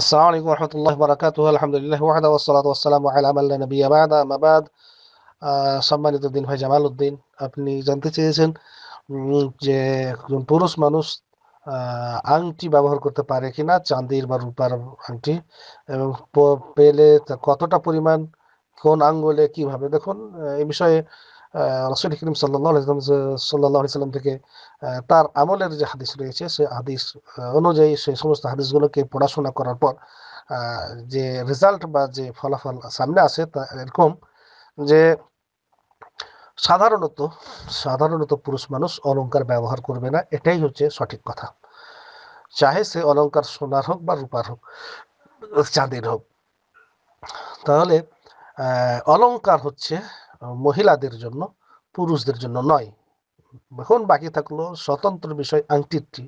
আসসালামু আলাইকুম সম্মানিত দিন ভাই জামাল উদ্দিন আপনি জানতে চেয়েছেন যে একজন পুরুষ মানুষ আংটি ব্যবহার করতে পারে কিনা চাঁদির বা রূপার আংটি এবং পেলে কতটা পরিমাণ কোন আঙ্গুলে কিভাবে দেখুন এ বিষয়ে রসুল করিম সাল্লাহ ইসলাম সাল্লাহ সাল্লাম থেকে তার আমলের যে হাদিস রয়েছে সে হাদিস অনুযায়ী সেই সমস্ত হাদিসগুলোকে পড়াশোনা করার পর যে রেজাল্ট বা যে ফলাফল সামনে আসে তা এরকম যে সাধারণত সাধারণত পুরুষ মানুষ অলঙ্কার ব্যবহার করবে না এটাই হচ্ছে সঠিক কথা চাহে সে অলঙ্কার সোনার হোক বা রূপার হোক চাঁদের হোক তাহলে অলঙ্কার হচ্ছে মহিলাদের জন্য পুরুষদের জন্য নয় এখন বাকি থাকলো স্বতন্ত্র বিষয় আংটিটি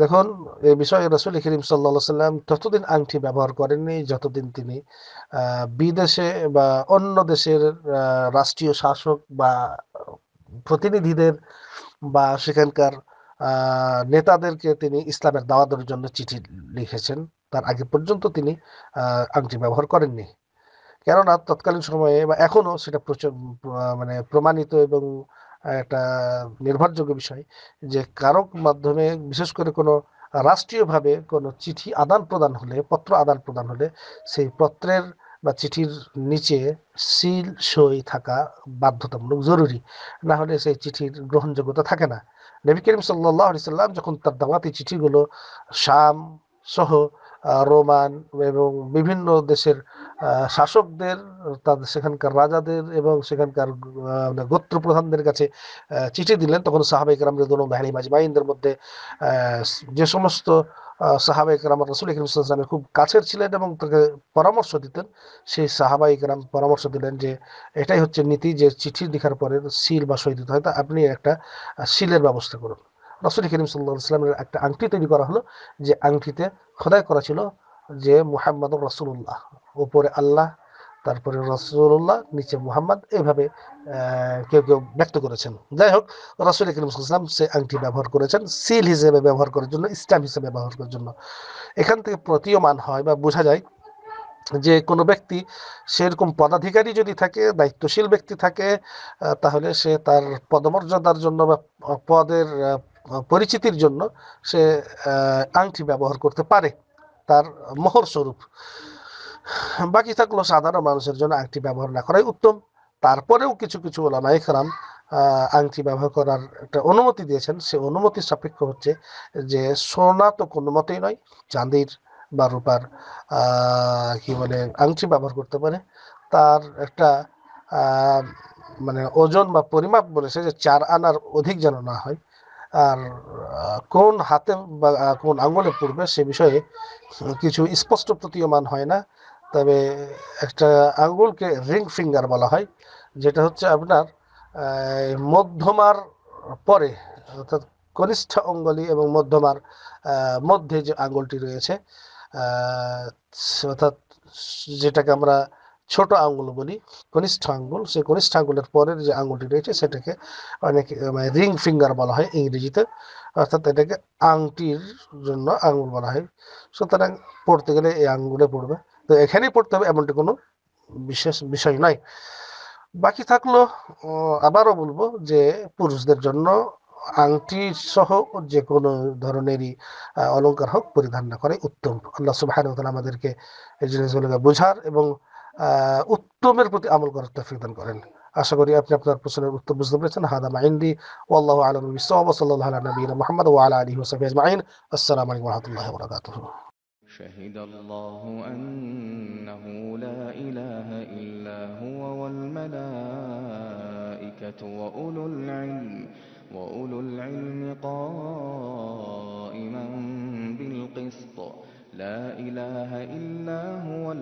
দেখুন এ বিষয়ে রসুল করিম সাল্লা সাল্লাম যতদিন আংটি ব্যবহার করেননি যতদিন তিনি বিদেশে বা অন্য দেশের রাষ্ট্রীয় শাসক বা প্রতিনিধিদের বা সেখানকার নেতাদেরকে তিনি ইসলামের দাওয়াতের জন্য চিঠি লিখেছেন তার আগে পর্যন্ত তিনি আংটি ব্যবহার করেননি কেননা তৎকালীন সময়ে বা এখনও সেটা প্রচুর মানে প্রমাণিত এবং একটা নির্ভরযোগ্য বিষয় যে কারক মাধ্যমে বিশেষ করে কোনো রাষ্ট্রীয়ভাবে কোনো চিঠি আদান প্রদান হলে পত্র আদান প্রদান হলে সেই পত্রের বা চিঠির নিচে সিল সই থাকা বাধ্যতামূলক জরুরি না হলে সেই চিঠির গ্রহণযোগ্যতা থাকে না নবী করিম সাল্লাহ সাল্লাম যখন তার দাওয়াতি চিঠিগুলো শাম সহ রোমান এবং বিভিন্ন দেশের শাসকদের তাদের সেখানকার রাজাদের এবং সেখানকার মানে গোত্র প্রধানদের কাছে চিঠি দিলেন তখন ইকরাম রেদন রেদুল বাহিনী মাজমাইনদের মধ্যে যে সমস্ত সাহাবা ইকরাম রসুল ইকরামের খুব কাছের ছিলেন এবং তাকে পরামর্শ দিতেন সেই সাহাবা ইকরাম পরামর্শ দিলেন যে এটাই হচ্ছে নীতি যে চিঠি লিখার পরে সিল বা সই দিতে হয় তা আপনি একটা সিলের ব্যবস্থা করুন রসুল ইকরিম সাল্লাহ ইসলামের একটা আংটি তৈরি করা হলো যে আংটিতে খোদাই করা ছিল যে মুহাম্মদ রসুল্লাহ উপরে আল্লাহ তারপরে রসুল্লাহ নিচে মুহাম্মদ এইভাবে কেউ কেউ ব্যক্ত করেছেন যাই হোক রসুল ইকরিমসাল্লাম সে আংটি ব্যবহার করেছেন সিল হিসেবে ব্যবহার করার জন্য স্ট্যাম্প হিসেবে ব্যবহার করার জন্য এখান থেকে প্রতীয়মান হয় বা বোঝা যায় যে কোনো ব্যক্তি সেরকম পদাধিকারী যদি থাকে দায়িত্বশীল ব্যক্তি থাকে তাহলে সে তার পদমর্যাদার জন্য বা পদের পরিচিতির জন্য সে আংটি ব্যবহার করতে পারে তার মোহর স্বরূপ বাকি থাকলো সাধারণ মানুষের জন্য আংটি ব্যবহার না করাই উত্তম তারপরেও কিছু কিছু ওলামা একরাম আংটি ব্যবহার করার একটা অনুমতি দিয়েছেন সে অনুমতির সাপেক্ষ হচ্ছে যে সোনা তো কোনো মতেই নয় চাঁদির বা রূপার কি বলে আংটি ব্যবহার করতে পারে তার একটা মানে ওজন বা পরিমাপ বলেছে যে চার আনার অধিক যেন না হয় আর কোন হাতে বা কোন আঙ্গুলে পড়বে সে বিষয়ে কিছু স্পষ্ট প্রতীয়মান হয় না তবে একটা আঙ্গুলকে রিং ফিঙ্গার বলা হয় যেটা হচ্ছে আপনার মধ্যমার পরে অর্থাৎ কনিষ্ঠ অঙ্গলি এবং মধ্যমার মধ্যে যে আঙ্গুলটি রয়েছে অর্থাৎ যেটাকে আমরা ছোট আঙ্গুল বলি কনিষ্ঠ আঙ্গুল সেই কনিষ্ঠ আঙ্গুলের পরের যে আঙ্গুলটি রয়েছে সেটাকে অনেক মানে রিং ফিঙ্গার বলা হয় ইংরেজিতে অর্থাৎ এটাকে আংটির জন্য আঙ্গুল বলা হয় সুতরাং পড়তে গেলে এই আঙ্গুলে পড়বে তো এখানেই পড়তে হবে এমনটি কোনো বিশেষ বিষয় নয় বাকি থাকলো আবারও বলবো যে পুরুষদের জন্য আংটি সহ যে কোনো ধরনেরই অলঙ্কার হোক পরিধান না করে উত্তম আল্লাহ সুবাহ আমাদেরকে এই জিনিসগুলোকে বোঝার এবং উত্তমের প্রতি আমল করার তৌফিক দান করেন আশা করি আপনি আপনার প্রশ্নের উত্তর বুঝতে পেরেছেন হাদা মাইন্দি ওয়াল্লাহ আলম ইসলাম সাল্লাহ আলা নবীন মোহাম্মদ ওয়ালা আলী হুসাফি আজমাইন আসসালামু আলাইকুম রহমতুল্লাহ বরাকাতুহ شهد الله أنه لا إله إلا هو والملائكة وأولو العلم وأولو العلم قائما بالقسط لا إله إلا هو